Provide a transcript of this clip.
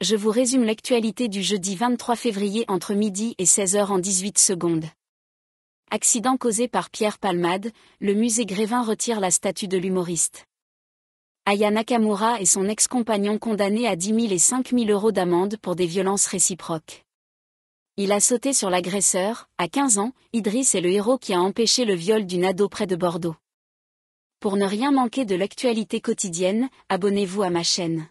je vous résume l'actualité du jeudi 23 février entre midi et 16h en 18 secondes. Accident causé par Pierre Palmade, le musée Grévin retire la statue de l'humoriste. Aya Nakamura et son ex-compagnon condamnés à 10 000 et 5 000 euros d'amende pour des violences réciproques. Il a sauté sur l'agresseur, à 15 ans, Idriss est le héros qui a empêché le viol d'une ado près de Bordeaux. Pour ne rien manquer de l'actualité quotidienne, abonnez-vous à ma chaîne.